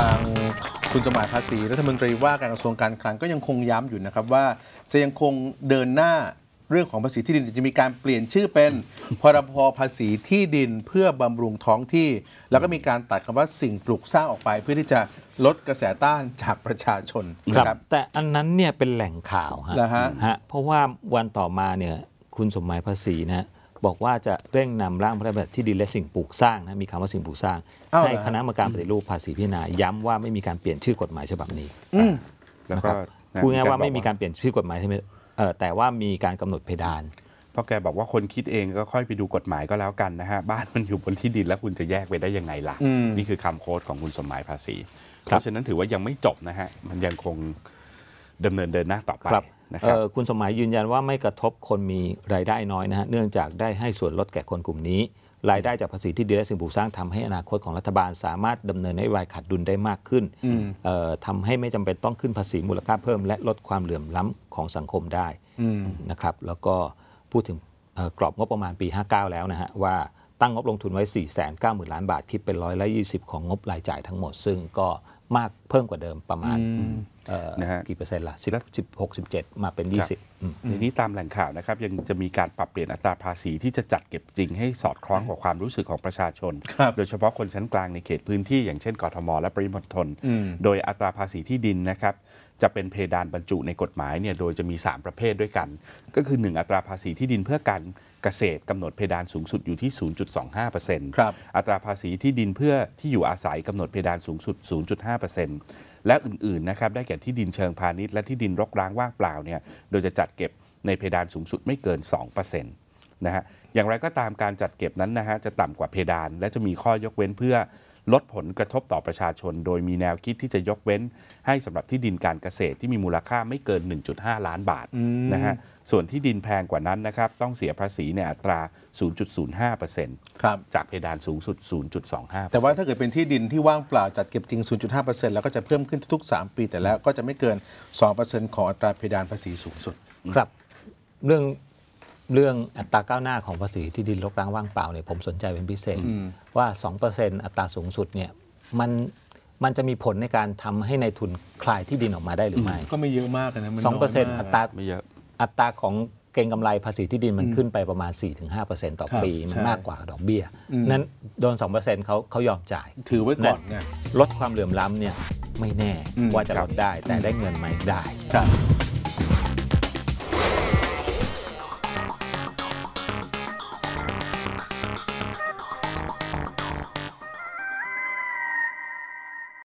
ทางคุณสมัยภาษีรัฐมนตรีว่าการกระทรวงการคลังก็ยังคงย้ำอยู่นะครับว่า จะยังคงเดินหน้าเรื่องของภาษีที่ดินจะมีการเปลี่ยนชื่อเป็นพรบภาษีที่ดินเพื่อบำรุงท้องที่ แล้วก็มีการตัดคำว่าสิ่งปลูกสร้างออกไปเพื่อที่จะลดกระแสต้านจากประชาชนครับแต่อันนั้นเนี่ยเป็นแหล่งข่าวฮะนะฮะฮะเพราะว่าวันต่อมาเนี่ยคุณสมัยภาษีนะบอกว่าจะเร่งนำร่างพระราชบัญญัติที่ดินและสิ่งปลูกสร้างนะมีคำว่าสิ่งปลูกสร้างให้คณะกรรมการปฏิรูปภาษีพิจารณา ย้ำว่าไม่มีการเปลี่ยนชื่อกฎหมายฉบับนี้นะครับพูดง่ายว่าไม่มีการเปลี่ยนชื่อกฎหมายใช่ไหมแต่ว่ามีการกำหนดเพดาน เพราะแกบอกว่าคนคิดเองก็ค่อยไปดูกฎหมายก็แล้วกันนะฮะบ้านมันอยู่บนที่ดินแล้วคุณจะแยกไปได้ยังไงล่ะนี่คือคำโค้ดของคุณสมหมายภาษีเพราะฉะนั้นถือว่ายังไม่จบนะฮะมันยังคงดำเนินเดินหน้าต่อไปนะครับคุณสมัยยืนยันว่าไม่กระทบคนมีรายได้น้อยนะฮะเนื่องจากได้ให้ส่วนลดแก่คนกลุ่มนี้รายได้จากภาษีที่ดีและสิ่งปลูกสร้างทำให้อนาคตของรัฐบาลสามารถดำเนินนโยบายขัดดุลได้มากขึ้นทำให้ไม่จำเป็นต้องขึ้นภาษีมูลค่าเพิ่มและลดความเหลื่อมล้ำของสังคมได้นะครับแล้วก็พูดถึงกรอบงบประมาณปี 59 แล้วนะฮะว่าตั้งงบลงทุนไว้ 4 9 0 0 0 0ล้านบาทคิดเป็นร้อยละ20 ของงบรายจ่ายทั้งหมดซึ่งก็มากเพิ่มกว่าเดิมประมาณนะฮะกี่เปอร์เซ็นต์ละสิบสิบหกสิบเจ็ดมาเป็นยี่สิบทีนี้ตามแหล่งข่าวนะครับ ยังจะมีการปรับเปลี่ยนอัตราภาษีที่จะจัดเก็บจริงให้สอดคล้องกับความรู้สึกของประชาชน โดยเฉพาะคนชั้นกลางในเขตพื้นที่อย่างเช่นกทมและปริมณฑลโดยอัตราภาษีที่ดินนะครับจะเป็นเพดานบรรจุในกฎหมายเนี่ยโดยจะมี 3 ประเภทด้วยกัน ก็คือ 1 อัตราภาษีที่ดินเพื่อการเกษตรกำหนดเพดานสูงสุดอยู่ที่ 0.25%ครับอัตราภาษีที่ดินเพื่อที่อยู่อาศัยกำหนดเพดานสูงสุด 0.5%และอื่นๆนะครับได้แก่ที่ดินเชิงพาณิชย์และที่ดินรกร้างว่างเปล่าเนี่ยโดยจะจัดเก็บในเพดานสูงสุดไม่เกิน2%นะฮะอย่างไรก็ตามการจัดเก็บนั้นนะฮะจะต่ำกว่าเพดานและจะมีข้อยกเว้นเพื่อลดผลกระทบต่อประชาชนโดยมีแนวคิดที่จะยกเว้นให้สำหรับที่ดินการเกษตรที่มีมูลค่าไม่เกิน 1.5 ล้านบาทนะฮะส่วนที่ดินแพงกว่านั้นนะครับ ต้องเสียภาษีในอัตรา 0.05%ครับจากเพดานสูงสุด 0.25 แต่ว่าถ้าเกิดเป็นที่ดินที่ว่างเปล่าจัดเก็บจริง 0.5%แล้วก็จะเพิ่มขึ้นทุก 3 ปี แต่แล้วก็จะไม่เกิน 2%ของอัตราเพดานภาษีสูงสุดครับเรื่องเรื่องอัตราก้าวหน้าของภาษีที่ดินรกร้างว่างเปล่าเนี่ยผมสนใจเป็นพิเศษ ว่า 2%อัตราสูงสุดเนี่ย มันมันจะมีผลในการทำให้ในทุนคลายที่ดินออกมาได้หรือไม่ ก็ไม่เยอะมากนะสองเปอร์เซ็นต์อัตราไม่เยอะอัตราของเกฑงกำไรภาษีที่ดินมันขึ้นไปประมาณ 4-5%ต่อปี มันมากกว่าดอกเบี้ย นั้นโดน 2%เเขาเขายอมจ่าย ถือไว้ก่อนไงลดความเหลื่อมล้ำเนี่ยไม่แน่ว่าจะลดได้แต่ได้เงินไหมได้